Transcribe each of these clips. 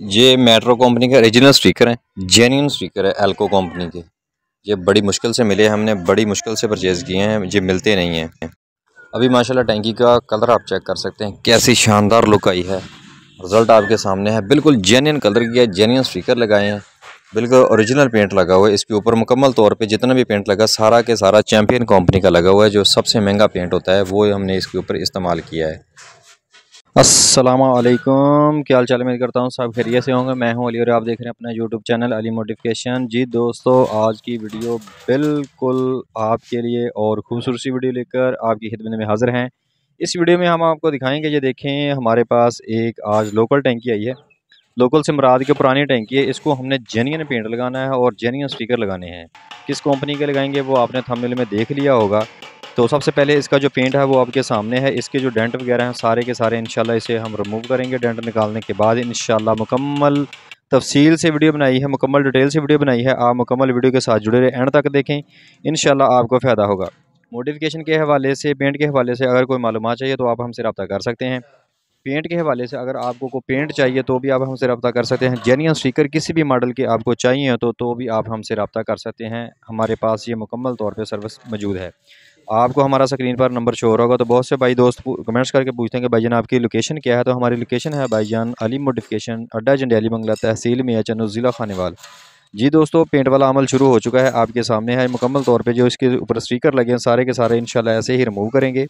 ये metro company के original speaker हैं जेन्यून स्पीकर है एल्को कंपनी के ये बड़ी मुश्किल से मिले हमने बड़ी मुश्किल से परचेज़ किए हैं ये मिलते नहीं हैं अभी माशाल्लाह टैंकी का कलर आप चेक कर सकते हैं कैसी शानदार लुक आई है रिज़ल्ट आपके सामने है बिल्कुल जेन्यून कलर किया जेन्यून स्पीकर लगाए हैं बिल्कुल ओरिजिनल पेंट लगा हुआ है इसके ऊपर मुकम्मल तौर पे जितना भी पेंट लगा सारा के सारा चैम्पियन कंपनी का लगा हुआ है जो सबसे महंगा पेंट होता है वो हमने इसके ऊपर इस्तेमाल किया है असलम क्या हाल चाल मैं करता हूँ सब खैरियत से होंगे मैं हूँ अली और आप देख रहे हैं अपना YouTube channel Ali modification ji दोस्तों आज की वीडियो बिल्कुल आपके लिए और खूबसूरत सी वीडियो लेकर आपकी खिदमत में हाज़िर हैं इस वीडियो में हम आपको दिखाएंगे ये देखें हमारे पास एक आज लोकल टैंकी आई है लोकल से मराद की पुरानी टैंकी है इसको हमने जेनियन पेंट लगाना है और जेनियन स्टीकर लगाने हैं किस कंपनी के लगाएंगे वो आपने थंबनेल में देख लिया होगा तो सबसे पहले इसका जो पेंट है वो आपके सामने है इसके जो डेंट वगैरह हैं सारे के सारे इन इसे हम रिमूव करेंगे डेंट निकालने के बाद इन मुकम्मल तफसील से वीडियो बनाई है मुकम्मल डिटेल से वीडियो बनाई है आप मुकम्मल वीडियो के साथ जुड़े रहे एंड तक देखें इन आपको फ़ायदा होगा मोडिफिकेशन के हवाले से पेंट के हवाले से अगर कोई मालूम चाहिए तो आप हमसे रब्ता कर सकते हैं पेंट के हवाले से अगर आपको कोई पेंट चाहिए तो भी आप हमसे रब्ता कर सकते हैं जेनियन स्टीकर किसी भी मॉडल के आपको चाहिए तो तो भी आप हमसे रब्ता कर सकते हैं हमारे पास ये मुकम्मल तौर पर सर्विस मौजूद है आपको हमारा स्क्रीन पर नंबर शोर होगा तो बहुत से भाई दोस्त कमेंट्स करके पूछते हैं कि भाई जान आपकी लोकेशन क्या है तो हमारी लोकेशन है भाईजान अली मोडिफिकेशन अड्डा जंडियाली बंगला तहसील मियाँ चनू ज़िला वाल जी दोस्तों पेंट वाला अमल शुरू हो चुका है आपके सामने है मुकम्मल तौर पर जो इसके ऊपर स्टीकर लगे हैं सारे के सारे शाला ऐसे ही रिमूव करेंगे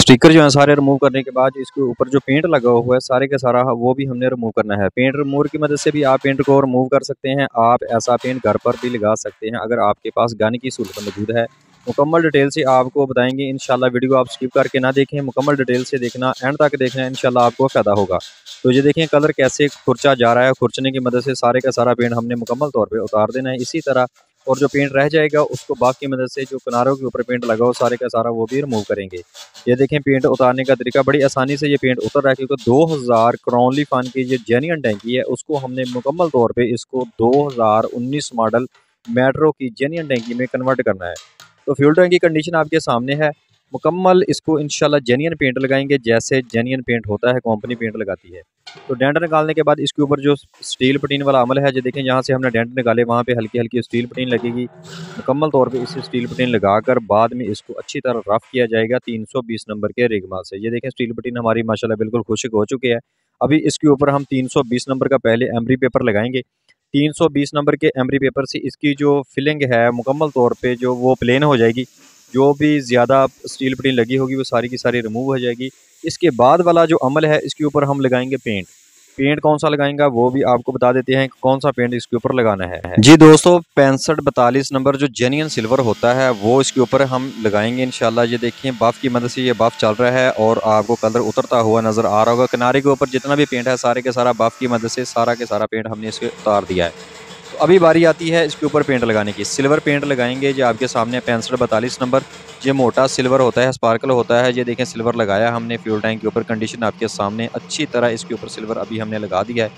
स्टिकर जो है सारे रिमूव करने के बाद इसके ऊपर जो पेंट लगा हुआ है सारे का सारा वो भी हमने रिमूव करना है पेंट रिमूवर की मदद से भी आप पेंट को रिमूव कर सकते हैं आप ऐसा पेंट घर पर भी लगा सकते हैं अगर आपके पास गन की सहूलत मौजूद है मुकम्मल डिटेल से आपको बताएंगे इन वीडियो आप स्किप करके ना देखें मुकम्मल डिटेल से देखना एंड तक देखना इन आपको फ़ायदा होगा तो ये देखें कलर कैसे खुर्चा जा रहा है खुर्चने की मदद से सारे का सारा पेंट हमने मुकम्मल तौर पर उतार देना है इसी तरह और जो पेंट रह जाएगा उसको बाग की मदद से जो किनारों के ऊपर पेंट लगा हो सारे का सारा वो भी रिमूव करेंगे ये देखें पेंट उतारने का तरीका बड़ी आसानी से ये पेंट उतर रहा है क्योंकि दो हज़ार क्रॉनली फ़ान की जो जेन्यन टैंकी है उसको हमने मुकम्मल तौर पर इसको दो हज़ार उन्नीस मॉडल मेट्रो की जेन्यन टैंकी में कन्वर्ट करना है तो फ्यूल टैंक की कंडीशन आपके सामने है मुकम्मल इसको इन जेन्यन पेंट लगाएंगे जैसे जेन्यन पेंट होता है कंपनी पेंट लगाती है तो डेंट निकालने के बाद इसके ऊपर जो स्टील पटीन वाला अमल है जो देखें जहाँ से हमने डेंट निकाले वहाँ पे हल्की हल्की स्टील पटीन लगेगी मुकम्मल तौर पे इसे स्टील पटीन लगाकर बाद में इसको अच्छी तरह रफ किया जाएगा तीन नंबर के रिगमा से ये देखें स्टील पटीन हमारी माशाला बिल्कुल खुशक हो चुकी है अभी इसके ऊपर हम तीन नंबर का पहले एमरी पेपर लगाएंगे 320 नंबर के एमरी पेपर से इसकी जो फिलिंग है मुकम्मल तौर पे जो वो प्लेन हो जाएगी जो भी ज़्यादा स्टील पटी लगी होगी वो सारी की सारी रिमूव हो जाएगी इसके बाद वाला जो अमल है इसके ऊपर हम लगाएंगे पेंट पेंट कौन सा लगाएंगा वो भी आपको बता देते हैं कौन सा पेंट इसके ऊपर लगाना है जी दोस्तों पैंसठ बतालीस नंबर जो जेनियन सिल्वर होता है वो इसके ऊपर हम लगाएंगे इनशाला ये देखिए बाफ की मदद से ये बाफ चल रहा है और आपको कलर उतरता हुआ नजर आ रहा होगा किनारे के ऊपर जितना भी पेंट है सारे के सारा बाफ की मदद से सारा के सारा पेंट हमने इसके उतार दिया है तो अभी बारी आती है इसके ऊपर पेंट लगाने की सिल्वर पेंट लगाएंगे जो आपके सामने पेंसिल बतालीस नंबर ये मोटा सिल्वर होता है स्पार्कल होता है ये देखें सिल्वर लगाया हमने फ्यूल टैंक के ऊपर कंडीशन आपके सामने अच्छी तरह इसके ऊपर सिल्वर अभी हमने लगा दिया है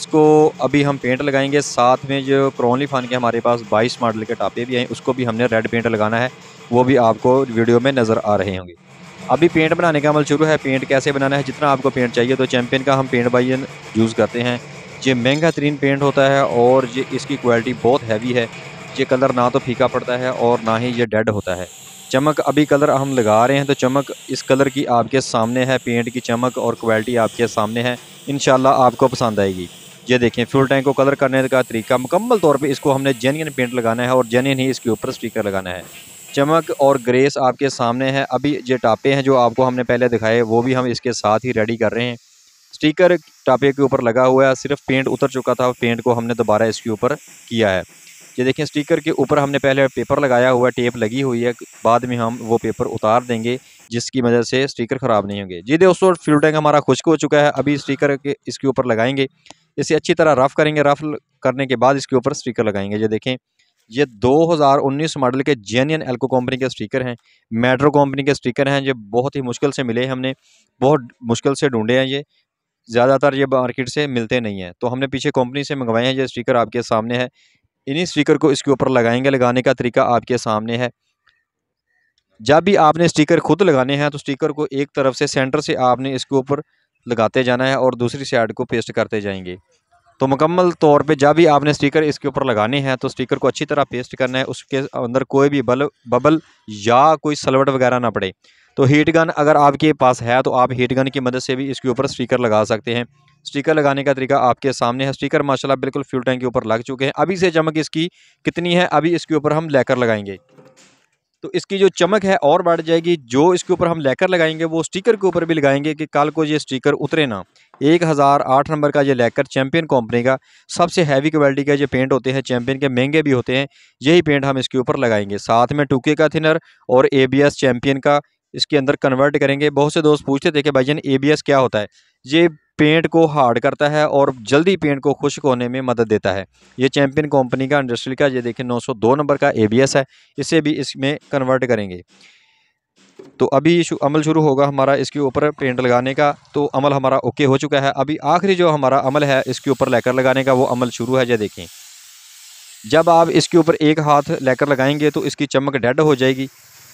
इसको अभी हम पेंट लगाएंगे साथ में जो क्रोनली फान के हमारे पास 22 मॉडल के टापे भी हैं उसको भी हमने रेड पेंट लगाना है वो भी आपको वीडियो में नज़र आ रहे होंगे अभी पेंट बनाने का अमल शुरू है पेंट कैसे बनाना है जितना आपको पेंट चाहिए तो चैम्पियन का हम पेंट बाइजन यूज़ करते हैं ये महंगा तरीन पेंट होता है और ये इसकी क्वालिटी बहुत हैवी है ये कलर ना तो फीका पड़ता है और ना ही ये डेड होता है चमक अभी कलर हम लगा रहे हैं तो चमक इस कलर की आपके सामने है पेंट की चमक और क्वालिटी आपके सामने है इन आपको पसंद आएगी ये देखें फ्यूल टैंक को कलर करने का तरीका मुकम्मल तौर पे इसको हमने जेनियन पेंट लगाना है और जेनियन ही इसके ऊपर स्टिकर लगाना है चमक और ग्रेस आपके सामने है अभी ये टापे हैं जो आपको हमने पहले दिखाए वो भी हम इसके साथ ही रेडी कर रहे हैं स्टिकर टापे के ऊपर लगा हुआ है सिर्फ पेंट उतर चुका था पेंट को हमने दोबारा इसके ऊपर किया है ये देखें स्टिकर के ऊपर हमने पहले पेपर लगाया हुआ टेप लगी हुई है बाद में हम वो पेपर उतार देंगे जिसकी वजह से स्टिकर ख़राब नहीं होंगे जी दोस्तों फ्यूल टैंक हमारा खुश्क हो चुका है अभी स्टिकर के इसके ऊपर लगाएंगे इसे अच्छी तरह रफ करेंगे रफ करने के बाद इसके ऊपर स्टिकर लगाएंगे ये देखें ये 2019 मॉडल के जेनियन एल्को कंपनी के स्टिकर हैं मेट्रो कंपनी के स्टिकर हैं ये बहुत ही मुश्किल से मिले हमने बहुत मुश्किल से ढूंढे हैं ये ज़्यादातर ये मार्केट से मिलते नहीं हैं तो हमने पीछे कंपनी से मंगवाए हैं ये स्टिकर आपके सामने है इन्हीं स्टिकर को इसके ऊपर लगाएंगे लगाने का तरीका आपके सामने है जब भी आपने स्टिकर खुद लगाने हैं तो स्टिकर को एक तरफ से सेंटर से आपने इसके ऊपर लगाते जाना है और दूसरी साइड को पेस्ट करते जाएंगे तो मुकम्मल तौर पे जब भी आपने स्टिकर इसके ऊपर लगाने हैं तो स्टिकर को अच्छी तरह पेस्ट करना है उसके अंदर कोई भी बल बबल या कोई सलवट वगैरह ना पड़े तो हीट गन अगर आपके पास है तो आप हीट गन की मदद से भी इसके ऊपर स्टीकर लगा सकते हैं स्टीकर लगाने का तरीका आपके सामने है स्टीकर माशाल्लाह बिल्कुल फ्यूल टैंक के ऊपर लग चुके हैं अभी से चमक इसकी कितनी है अभी इसके ऊपर हम लेकर लगाएंगे तो इसकी जो चमक है और बढ़ जाएगी जो इसके ऊपर हम लेकर लगाएंगे वो स्टीकर के ऊपर भी लगाएंगे कि कल को ये स्टीकर उतरे ना एक हज़ार आठ नंबर का ये लेकर चैम्पियन कंपनी का सबसे हैवी क्वालिटी का ये पेंट होते हैं चैंपियन के महंगे भी होते हैं यही पेंट हम इसके ऊपर लगाएंगे साथ में टूके का थिनर और एबीएस चैम्पियन का इसके अंदर कन्वर्ट करेंगे बहुत से दोस्त पूछते थे कि बी एस क्या होता है ये पेंट को हार्ड करता है और जल्दी पेंट को खुश्क होने में मदद देता है ये चैम्पियन कंपनी का इंडस्ट्रियल का ये देखें 902 नंबर का एस है इसे भी इसमें कन्वर्ट करेंगे तो अभी शु, अमल शुरू होगा हमारा इसके ऊपर पेंट लगाने का तो अमल हमारा ओके हो चुका है अभी आखिरी जो हमारा अमल है इसके ऊपर लेकर लगाने का वो अमल शुरू है जो देखें जब आप इसके ऊपर एक हाथ लेकर लगाएंगे तो इसकी चमक डेड हो जाएगी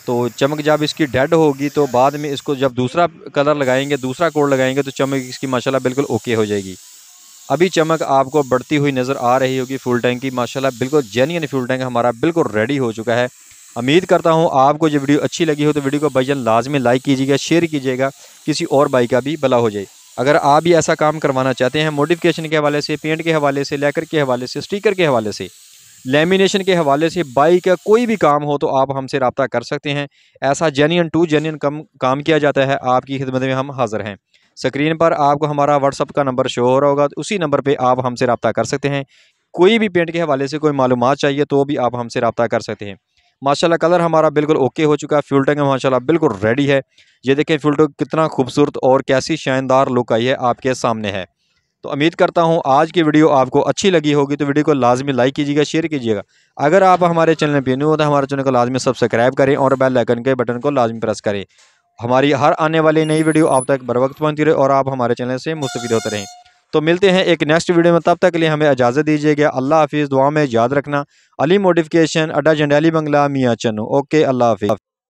तो चमक जब इसकी डेड होगी तो बाद में इसको जब दूसरा कलर लगाएंगे दूसरा कोड लगाएंगे तो चमक इसकी माशाल्लाह बिल्कुल ओके हो जाएगी अभी चमक आपको बढ़ती हुई नज़र आ रही होगी फ्यूल टैंक की माशाल्लाह बिल्कुल जेन्यन फ्यूल टैंक हमारा बिल्कुल रेडी हो चुका है उम्मीद करता हूँ आपको जो वीडियो अच्छी लगी हो तो वीडियो को भाईजान लाजमी लाइक कीजिएगा शेयर कीजिएगा किसी और बाइक का भी भला हो जाए अगर आप भी ऐसा काम करवाना चाहते हैं मोडिफिकेशन के हवाले से पेंट के हवाले से लेकर के हवाले से स्टीकर के हवाले से लेमिनेशन के हवाले से बाई का कोई भी काम हो तो आप हमसे रबता कर सकते हैं ऐसा जेन्यन टू जेन्यन कम काम किया जाता है आपकी खिदमत में हम हाज़िर हैं स्क्रीन पर आपको हमारा व्हाट्सअप का नंबर शो हो रहा होगा तो उसी नंबर पर आप हमसे रबता कर सकते हैं कोई भी पेंट के हवाले से कोई मालूम चाहिए तो भी आप हमसे रबता कर सकते हैं माशाल्लाह कलर हमारा बिल्कुल ओके हो चुका है फ्यूल टैंक माशाल्लाह बिल्कुल रेडी है ये देखें फ्यूल टैंक कितना खूबसूरत और कैसी शानदार लुक आई है आपके सामने है तो उम्मीद करता हूँ आज की वीडियो आपको अच्छी लगी होगी तो वीडियो को लाजमी लाइक कीजिएगा शेयर कीजिएगा अगर आप हमारे चैनल पर न्यू हो तो हमारे चैनल को लाजमी सब्सक्राइब करें और बेल आइकन के बटन को लाजमी प्रेस करें हमारी हर आने वाली नई वीडियो आप तक बर वक्त पहुँचती रहे और आप हमारे चैनल से मुस्तफ़ होते रहें तो मिलते हैं एक नेक्स्ट वीडियो में तब तक के लिए हमें इजाज़त दीजिएगा अल्लाह हाफिज़ दुआ में याद रखना अली मोडिफिकेशन अड्डा जंडाली बंगला मियाँ चन्नू ओके अल्लाह हाफिज़